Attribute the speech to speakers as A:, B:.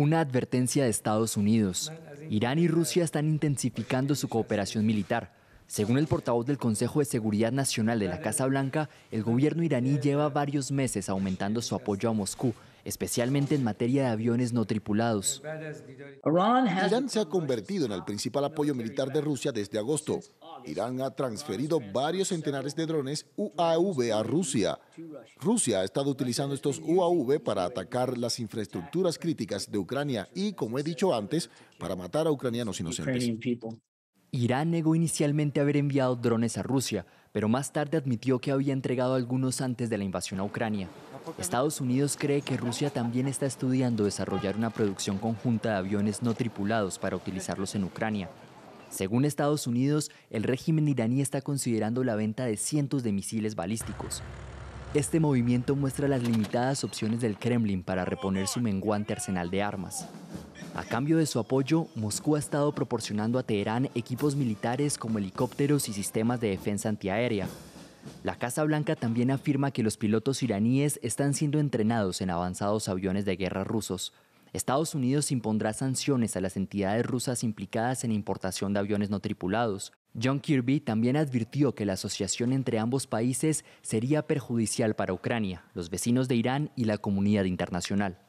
A: Una advertencia de Estados Unidos. Irán y Rusia están intensificando su cooperación militar. Según el portavoz del Consejo de Seguridad Nacional de la Casa Blanca, el gobierno iraní lleva varios meses aumentando su apoyo a Moscú, especialmente en materia de aviones
B: no tripulados. Irán se ha convertido en el principal apoyo militar de Rusia desde agosto. Irán ha transferido varios centenares de drones UAV a Rusia. Rusia ha estado utilizando estos UAV para atacar las infraestructuras críticas de Ucrania y, como he dicho antes, para matar a ucranianos inocentes.
A: Irán negó inicialmente haber enviado drones a Rusia, pero más tarde admitió que había entregado algunos antes de la invasión a Ucrania. Estados Unidos cree que Rusia también está estudiando desarrollar una producción conjunta de aviones no tripulados para utilizarlos en Ucrania, según Estados Unidos, el régimen iraní está considerando la venta de cientos de misiles balísticos. Este movimiento muestra las limitadas opciones del Kremlin para reponer su menguante arsenal de armas. A cambio de su apoyo, Moscú ha estado proporcionando a Teherán equipos militares como helicópteros y sistemas de defensa antiaérea. La Casa Blanca también afirma que los pilotos iraníes están siendo entrenados en avanzados aviones de guerra rusos. Estados Unidos impondrá sanciones a las entidades rusas implicadas en importación de aviones no tripulados. John Kirby también advirtió que la asociación entre ambos países sería perjudicial para Ucrania, los vecinos de Irán y la comunidad internacional.